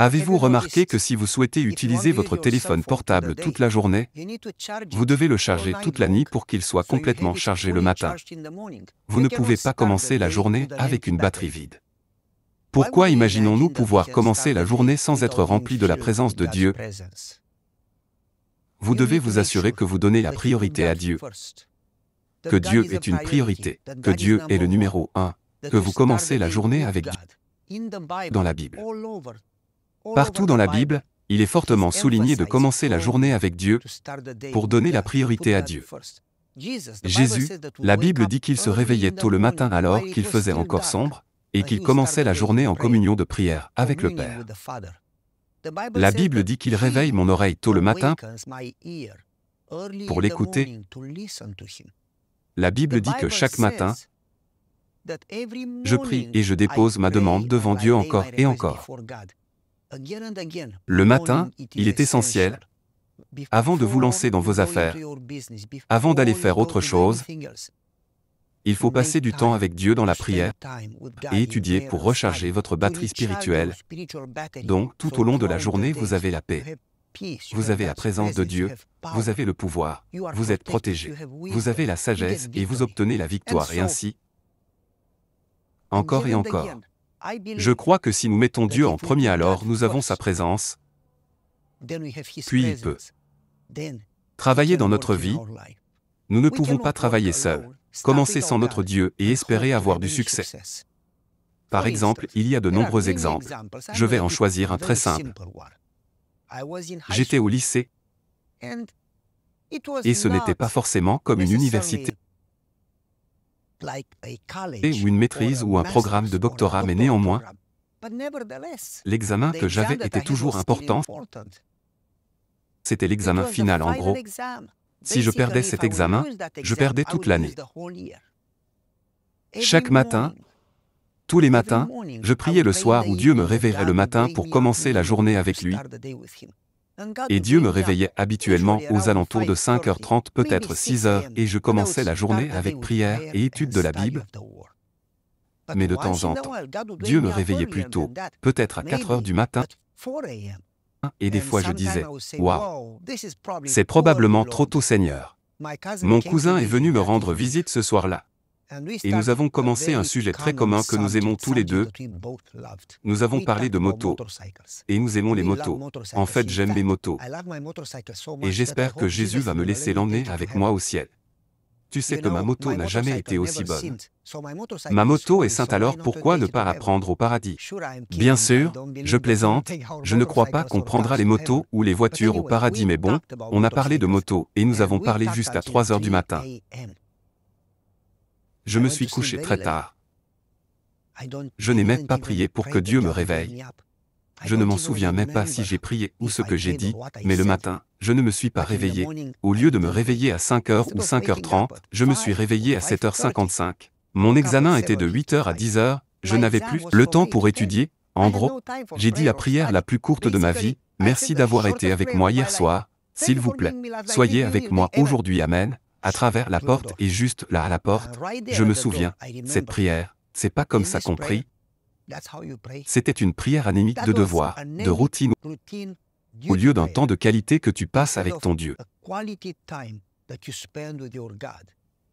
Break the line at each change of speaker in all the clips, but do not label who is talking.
Avez-vous remarqué que si vous souhaitez utiliser votre téléphone portable toute la journée, vous devez le charger toute la nuit pour qu'il soit complètement chargé le matin Vous ne pouvez pas commencer la journée avec une batterie vide. Pourquoi imaginons-nous pouvoir commencer la journée sans être rempli de la présence de Dieu Vous devez vous assurer que vous donnez la priorité à Dieu,
que Dieu est une priorité, que Dieu est le numéro
un, que vous commencez la journée avec
Dieu dans la Bible. Oh Partout dans la Bible,
il est fortement souligné de commencer la journée avec Dieu
pour donner la priorité à Dieu. Jésus, la Bible
dit qu'il se réveillait tôt le matin alors qu'il faisait encore sombre et qu'il commençait la journée en communion de prière avec le Père.
La Bible dit qu'il réveille mon oreille tôt le matin pour l'écouter.
La Bible dit que chaque matin,
je prie et je dépose ma demande devant Dieu encore et encore. Le matin,
il est essentiel, avant de vous lancer dans vos affaires, avant d'aller faire autre chose, il faut passer du temps avec Dieu dans la prière et étudier pour recharger votre batterie spirituelle.
Donc, tout au long de la journée, vous avez la paix. Vous avez la présence de Dieu, vous
avez le pouvoir, vous êtes protégé, vous avez la sagesse et vous obtenez la victoire et ainsi encore et encore. Je crois que si nous mettons Dieu en premier, alors nous avons sa présence, puis il peut travailler dans notre vie. Nous ne pouvons pas travailler seuls, commencer sans notre Dieu et espérer avoir du succès. Par exemple, il y a de nombreux exemples. Je vais en choisir un très simple. J'étais au lycée
et ce n'était pas forcément comme une université ou une maîtrise ou un programme
de doctorat, mais néanmoins,
l'examen que j'avais était toujours important.
C'était l'examen final en gros.
Si je perdais cet examen, je perdais toute l'année.
Chaque matin, tous les matins, je priais le soir où Dieu me révérait le matin pour commencer la journée avec lui. Et Dieu me réveillait habituellement aux alentours de 5h30, peut-être 6h, et je commençais la journée avec prière et étude de la Bible. Mais de temps en temps, Dieu me réveillait plus tôt, hein, peut-être à 4h du matin. Et des fois je disais, Waouh,
c'est probablement trop tôt Seigneur. Mon cousin est venu
me rendre visite ce soir-là.
Et nous avons commencé un sujet très commun que nous aimons tous les deux. Nous avons parlé de motos. Et nous aimons les motos. En fait, j'aime les motos. Et j'espère que Jésus va me
laisser l'emmener avec moi au ciel. Tu sais que ma moto n'a jamais été aussi bonne. Ma moto est sainte alors pourquoi ne pas apprendre au paradis Bien sûr, je plaisante, je ne crois pas qu'on prendra les motos ou les voitures au paradis mais bon, on a parlé de motos et nous avons parlé jusqu'à 3 heures du matin. Je me suis couché très tard.
Je n'ai même pas prié pour que Dieu me réveille.
Je ne m'en souviens même pas si j'ai prié ou ce que j'ai dit, mais le matin, je ne me suis pas réveillé. Au lieu de me réveiller à 5h ou 5h30, je me suis réveillé à 7h55. Mon examen était de 8h à 10h, je n'avais plus le temps pour étudier. En gros, j'ai dit la prière la plus courte de ma vie, merci d'avoir été avec moi hier soir, s'il vous plaît, soyez avec moi aujourd'hui, Amen à travers la porte et juste là à la porte, je me souviens, cette prière, c'est pas comme ça compris. C'était une prière anémique de devoir, de routine, au lieu d'un temps de qualité que tu passes avec ton Dieu.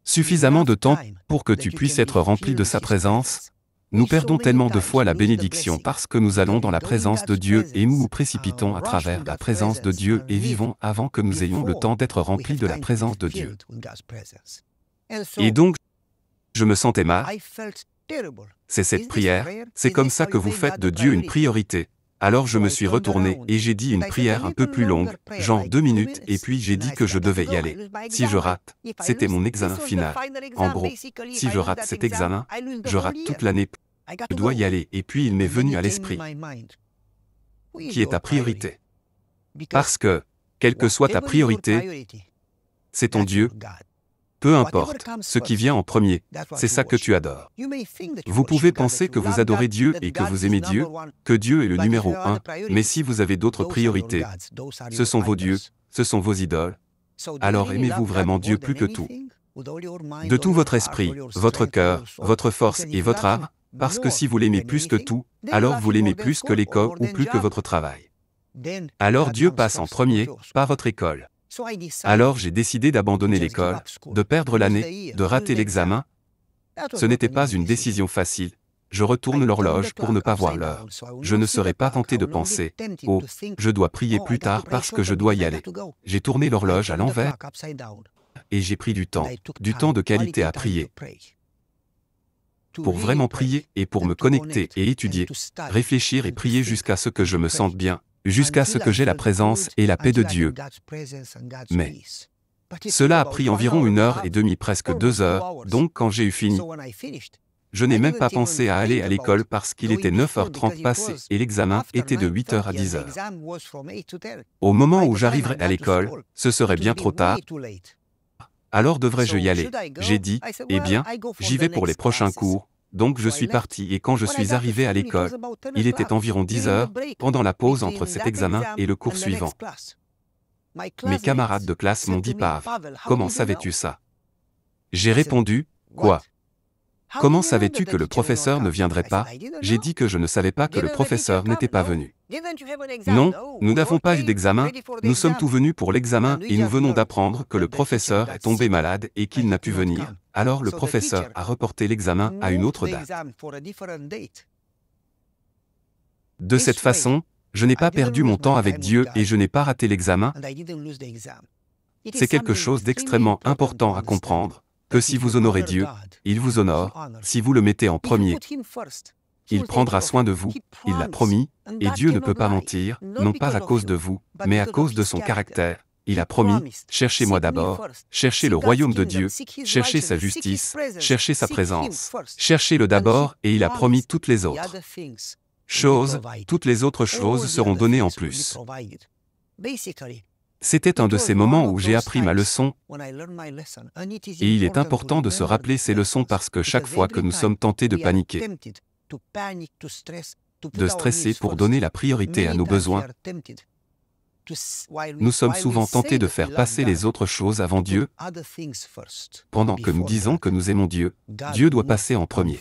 Suffisamment de temps pour que tu puisses être rempli de sa présence, nous perdons tellement de fois la bénédiction parce que nous allons dans la présence de Dieu et nous nous précipitons à travers la présence de Dieu et vivons avant que nous ayons le temps d'être remplis de la présence de Dieu. Et donc, je me sentais mal.
C'est cette prière, c'est comme ça que vous faites de Dieu une
priorité. Alors je me suis retourné et j'ai dit une prière un peu plus longue, genre deux minutes, et puis j'ai dit que je devais y aller. Si je rate, c'était mon examen final. En gros, si je rate cet examen, je rate toute l'année. Je dois y aller, et puis il m'est venu à l'esprit. Qui est ta priorité Parce que, quelle que soit ta priorité, c'est ton Dieu, peu importe ce qui vient en premier, c'est ça que tu adores.
Vous pouvez penser que vous adorez Dieu et que vous aimez Dieu, que Dieu est le numéro un, mais si vous avez d'autres priorités, ce sont vos
dieux, ce sont vos idoles, alors aimez-vous vraiment Dieu plus que tout, de tout votre esprit, votre cœur, votre force et votre âme, parce que si vous l'aimez plus que tout, alors vous l'aimez plus que l'école ou plus que votre travail. Alors Dieu passe en premier, pas votre école. Alors j'ai décidé d'abandonner l'école, de perdre l'année, de rater l'examen. Ah, ce n'était pas une décision facile. Je retourne l'horloge pour ne pas voir l'heure. Je ne serai pas tenté de penser ⁇ Oh, je dois prier plus tard parce que je dois y aller ⁇ J'ai tourné l'horloge à l'envers et j'ai pris du temps, du temps de qualité à prier
pour vraiment prier et pour me connecter
et étudier, réfléchir et prier jusqu'à ce que je me sente bien, jusqu'à ce que j'aie la présence et la paix de Dieu. Mais
cela a pris environ une heure
et demie, presque deux heures, donc quand j'ai eu fini, je n'ai même pas pensé à aller à l'école parce qu'il était 9h30 passé et l'examen était de 8h à
10h.
Au moment où j'arriverai à l'école, ce serait bien trop tard. Alors devrais-je y aller J'ai dit, eh bien, j'y vais pour les prochains cours, donc je suis parti et quand je suis arrivé à l'école, il était environ 10 heures, pendant la pause entre cet examen et le cours suivant.
Mes camarades de classe m'ont dit Pav, comment savais-tu ça
J'ai répondu, quoi Comment savais-tu que le professeur ne viendrait pas J'ai dit que je ne savais pas que le professeur n'était pas venu. Non, nous n'avons pas eu d'examen, nous sommes tous venus pour l'examen et nous venons d'apprendre que le professeur est tombé malade et qu'il n'a pu venir, alors le professeur a reporté l'examen à une autre
date.
De cette façon, je n'ai pas perdu mon temps avec Dieu et je n'ai pas raté l'examen.
C'est quelque chose d'extrêmement
important à comprendre, que si vous honorez Dieu, il vous honore, si vous le mettez en premier.
Il prendra soin
de vous, il l'a promis, et Dieu ne peut pas mentir, non pas à cause de vous, mais à cause de son caractère. Il a promis, cherchez-moi d'abord, cherchez le royaume de Dieu, cherchez sa justice, cherchez sa présence, cherchez-le d'abord, et il a promis toutes les autres
choses, toutes les autres choses seront données en plus.
C'était un de ces moments où j'ai appris ma leçon,
et il est important de se rappeler ces leçons parce que chaque fois que nous sommes tentés de paniquer, de stresser pour donner la priorité à nos besoins. Nous sommes souvent tentés de faire passer les autres choses avant Dieu, pendant que nous disons que nous aimons Dieu. Dieu doit
passer en premier.